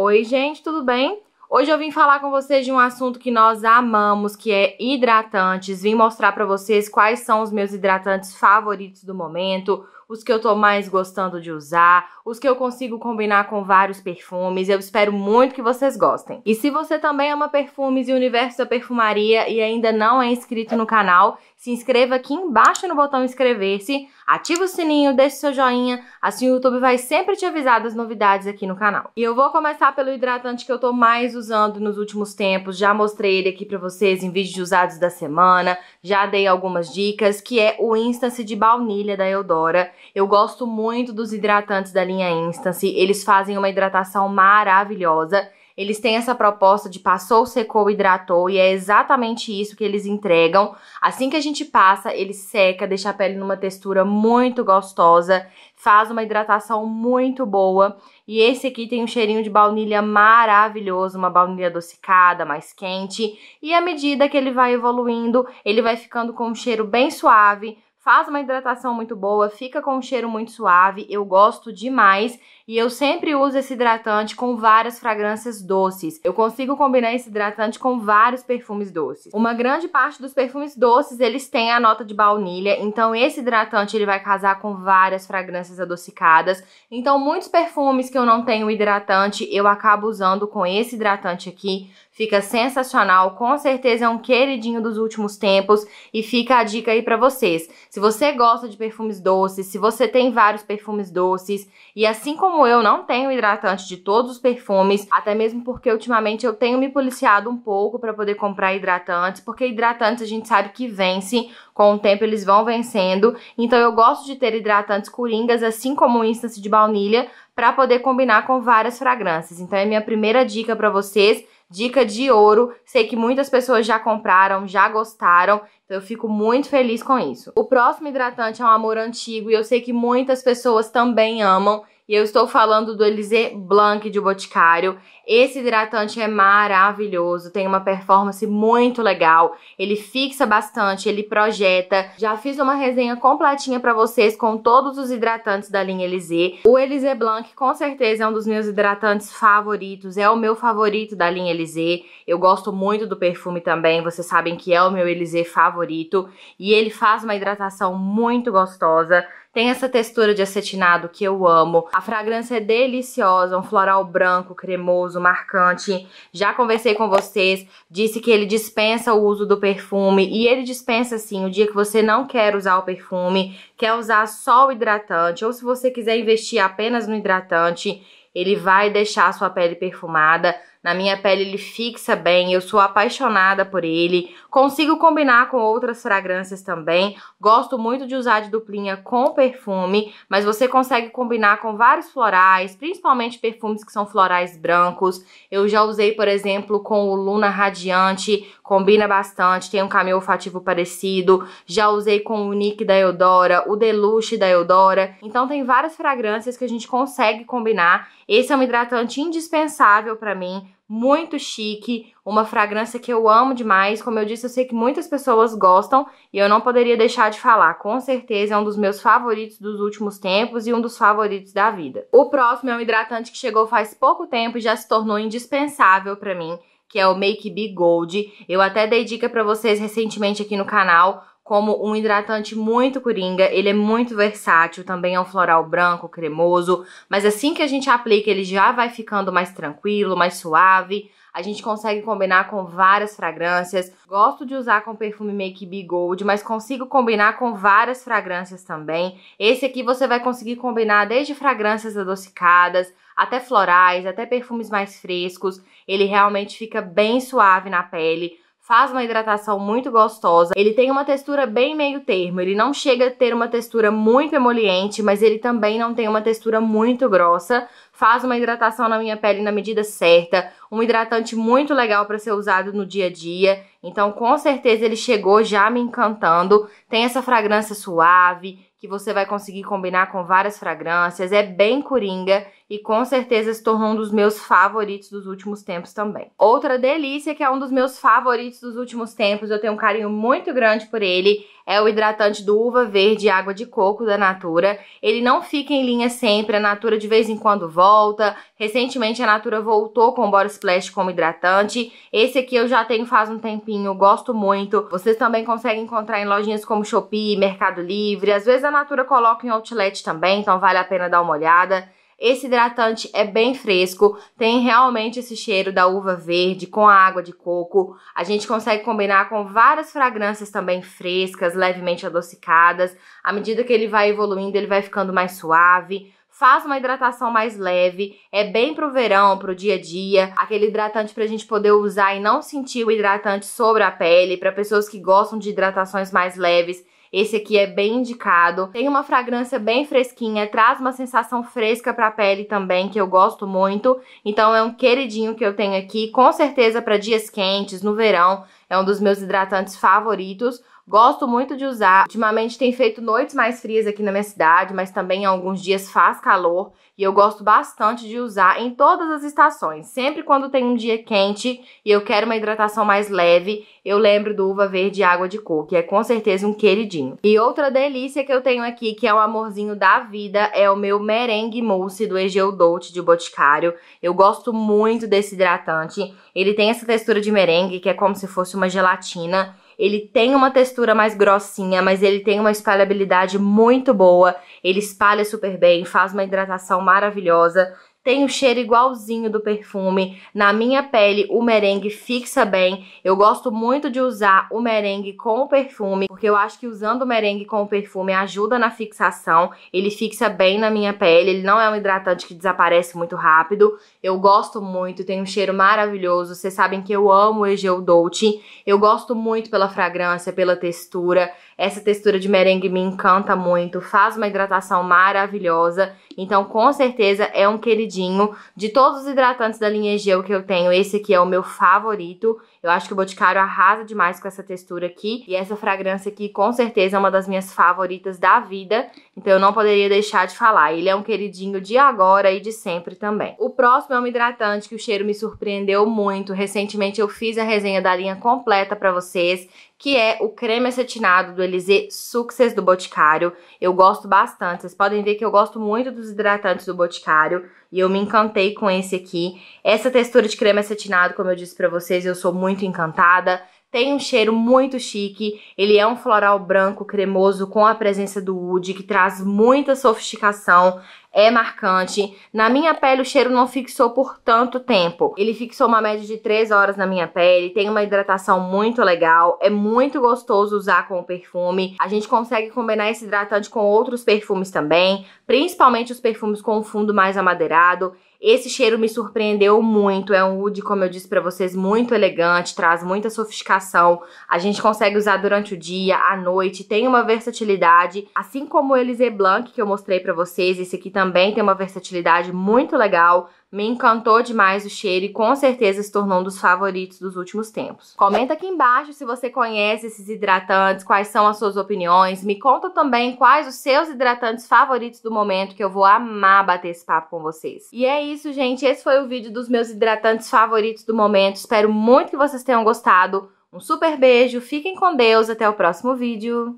Oi, gente, tudo bem? Hoje eu vim falar com vocês de um assunto que nós amamos, que é hidratantes. Vim mostrar para vocês quais são os meus hidratantes favoritos do momento, os que eu tô mais gostando de usar, os que eu consigo combinar com vários perfumes. Eu espero muito que vocês gostem. E se você também ama perfumes e o universo da perfumaria e ainda não é inscrito no canal, se inscreva aqui embaixo no botão inscrever-se ativa o sininho, deixa seu joinha, assim o YouTube vai sempre te avisar das novidades aqui no canal. E eu vou começar pelo hidratante que eu tô mais usando nos últimos tempos, já mostrei ele aqui pra vocês em vídeos usados da semana, já dei algumas dicas, que é o Instance de baunilha da Eudora. Eu gosto muito dos hidratantes da linha Instance, eles fazem uma hidratação maravilhosa eles têm essa proposta de passou, secou, hidratou, e é exatamente isso que eles entregam. Assim que a gente passa, ele seca, deixa a pele numa textura muito gostosa, faz uma hidratação muito boa. E esse aqui tem um cheirinho de baunilha maravilhoso, uma baunilha adocicada, mais quente. E à medida que ele vai evoluindo, ele vai ficando com um cheiro bem suave, faz uma hidratação muito boa, fica com um cheiro muito suave, eu gosto demais e eu sempre uso esse hidratante com várias fragrâncias doces. Eu consigo combinar esse hidratante com vários perfumes doces. Uma grande parte dos perfumes doces, eles têm a nota de baunilha, então esse hidratante ele vai casar com várias fragrâncias adocicadas. Então muitos perfumes que eu não tenho hidratante, eu acabo usando com esse hidratante aqui. Fica sensacional, com certeza é um queridinho dos últimos tempos e fica a dica aí para vocês. Se se você gosta de perfumes doces, se você tem vários perfumes doces, e assim como eu não tenho hidratante de todos os perfumes, até mesmo porque ultimamente eu tenho me policiado um pouco para poder comprar hidratantes, porque hidratantes a gente sabe que vence, com o tempo eles vão vencendo, então eu gosto de ter hidratantes coringas, assim como o instance de baunilha, para poder combinar com várias fragrâncias. Então é minha primeira dica para vocês Dica de ouro, sei que muitas pessoas já compraram, já gostaram, então eu fico muito feliz com isso. O próximo hidratante é um amor antigo e eu sei que muitas pessoas também amam. E eu estou falando do Elise Blanc de Boticário. Esse hidratante é maravilhoso, tem uma performance muito legal. Ele fixa bastante, ele projeta. Já fiz uma resenha completinha para vocês com todos os hidratantes da linha Elise. O Elise Blanc com certeza é um dos meus hidratantes favoritos, é o meu favorito da linha Elise. Eu gosto muito do perfume também, vocês sabem que é o meu Elise favorito. E ele faz uma hidratação muito gostosa tem essa textura de acetinado que eu amo. A fragrância é deliciosa, um floral branco, cremoso, marcante. Já conversei com vocês, disse que ele dispensa o uso do perfume. E ele dispensa, assim o dia que você não quer usar o perfume, quer usar só o hidratante. Ou se você quiser investir apenas no hidratante, ele vai deixar a sua pele perfumada na minha pele ele fixa bem, eu sou apaixonada por ele. Consigo combinar com outras fragrâncias também. Gosto muito de usar de duplinha com perfume, mas você consegue combinar com vários florais, principalmente perfumes que são florais brancos. Eu já usei, por exemplo, com o Luna Radiante, combina bastante, tem um caminho olfativo parecido. Já usei com o Nick da Eudora, o Deluxe da Eudora. Então tem várias fragrâncias que a gente consegue combinar. Esse é um hidratante indispensável para mim muito chique, uma fragrância que eu amo demais. Como eu disse, eu sei que muitas pessoas gostam e eu não poderia deixar de falar. Com certeza é um dos meus favoritos dos últimos tempos e um dos favoritos da vida. O próximo é um hidratante que chegou faz pouco tempo e já se tornou indispensável para mim, que é o Make Be Gold. Eu até dei dica para vocês recentemente aqui no canal como um hidratante muito coringa, ele é muito versátil, também é um floral branco, cremoso, mas assim que a gente aplica ele já vai ficando mais tranquilo, mais suave, a gente consegue combinar com várias fragrâncias. Gosto de usar com perfume Make Be Gold, mas consigo combinar com várias fragrâncias também. Esse aqui você vai conseguir combinar desde fragrâncias adocicadas, até florais, até perfumes mais frescos. Ele realmente fica bem suave na pele faz uma hidratação muito gostosa. Ele tem uma textura bem meio termo, ele não chega a ter uma textura muito emoliente, mas ele também não tem uma textura muito grossa. Faz uma hidratação na minha pele na medida certa, um hidratante muito legal para ser usado no dia a dia. Então, com certeza ele chegou já me encantando. Tem essa fragrância suave, que você vai conseguir combinar com várias fragrâncias, é bem coringa e com certeza se tornou um dos meus favoritos dos últimos tempos também. Outra delícia que é um dos meus favoritos dos últimos tempos, eu tenho um carinho muito grande por ele, é o hidratante do uva verde e água de coco da Natura. Ele não fica em linha sempre, a Natura de vez em quando volta. Recentemente a Natura voltou com o Body Splash como hidratante. Esse aqui eu já tenho faz um tempinho, gosto muito. Vocês também conseguem encontrar em lojinhas como Shopee, Mercado Livre, às vezes a Natura coloca em outlet também, então vale a pena dar uma olhada. Esse hidratante é bem fresco, tem realmente esse cheiro da uva verde com a água de coco. A gente consegue combinar com várias fragrâncias também frescas, levemente adocicadas. À medida que ele vai evoluindo, ele vai ficando mais suave. Faz uma hidratação mais leve, é bem pro verão, pro dia a dia, aquele hidratante pra gente poder usar e não sentir o hidratante sobre a pele, para pessoas que gostam de hidratações mais leves esse aqui é bem indicado. Tem uma fragrância bem fresquinha, traz uma sensação fresca pra pele também, que eu gosto muito. Então é um queridinho que eu tenho aqui, com certeza para dias quentes, no verão, é um dos meus hidratantes favoritos. Gosto muito de usar. Ultimamente tem feito noites mais frias aqui na minha cidade, mas também alguns dias faz calor. E eu gosto bastante de usar em todas as estações. Sempre quando tem um dia quente e eu quero uma hidratação mais leve, eu lembro do uva verde e água de coco, que é com certeza um queridinho. E outra delícia que eu tenho aqui, que é um amorzinho da vida, é o meu merengue mousse do Egeu Dolce de Boticário. Eu gosto muito desse hidratante. Ele tem essa textura de merengue, que é como se fosse uma gelatina. Ele tem uma textura mais grossinha, mas ele tem uma espalhabilidade muito boa. Ele espalha super bem, faz uma hidratação maravilhosa tem o cheiro igualzinho do perfume. Na minha pele, o merengue fixa bem. Eu gosto muito de usar o merengue com o perfume, porque eu acho que usando o merengue com o perfume ajuda na fixação. Ele fixa bem na minha pele, ele não é um hidratante que desaparece muito rápido. Eu gosto muito, tem um cheiro maravilhoso. Vocês sabem que eu amo o Egeu Dolce. Eu gosto muito pela fragrância, pela textura. Essa textura de merengue me encanta muito, faz uma hidratação maravilhosa. Então, com certeza, é um queridinho. De todos os hidratantes da linha Gel que eu tenho, esse aqui é o meu favorito. Eu acho que o Boticário arrasa demais com essa textura aqui. E essa fragrância aqui, com certeza, é uma das minhas favoritas da vida. Então, eu não poderia deixar de falar. Ele é um queridinho de agora e de sempre também. O próximo é um hidratante que o cheiro me surpreendeu muito. Recentemente, eu fiz a resenha da linha completa pra vocês que é o creme acetinado do Elize Success do Boticário. Eu gosto bastante, vocês podem ver que eu gosto muito dos hidratantes do Boticário e eu me encantei com esse aqui. Essa textura de creme acetinado, como eu disse pra vocês, eu sou muito encantada. Tem um cheiro muito chique, ele é um floral branco cremoso com a presença do wood, que traz muita sofisticação é marcante. Na minha pele o cheiro não fixou por tanto tempo. Ele fixou uma média de 3 horas na minha pele, tem uma hidratação muito legal, é muito gostoso usar com o perfume. A gente consegue combinar esse hidratante com outros perfumes também, principalmente os perfumes com fundo mais amadeirado. Esse cheiro me surpreendeu muito, é um wood, como eu disse para vocês, muito elegante, traz muita sofisticação. A gente consegue usar durante o dia, à noite, tem uma versatilidade, assim como o Elise Blanc que eu mostrei para vocês, esse aqui também tem uma versatilidade muito legal. Me encantou demais o cheiro e com certeza se tornou um dos favoritos dos últimos tempos. Comenta aqui embaixo se você conhece esses hidratantes, quais são as suas opiniões. Me conta também quais os seus hidratantes favoritos do momento, que eu vou amar bater esse papo com vocês. E é isso, gente. Esse foi o vídeo dos meus hidratantes favoritos do momento. Espero muito que vocês tenham gostado. Um super beijo, fiquem com Deus, até o próximo vídeo.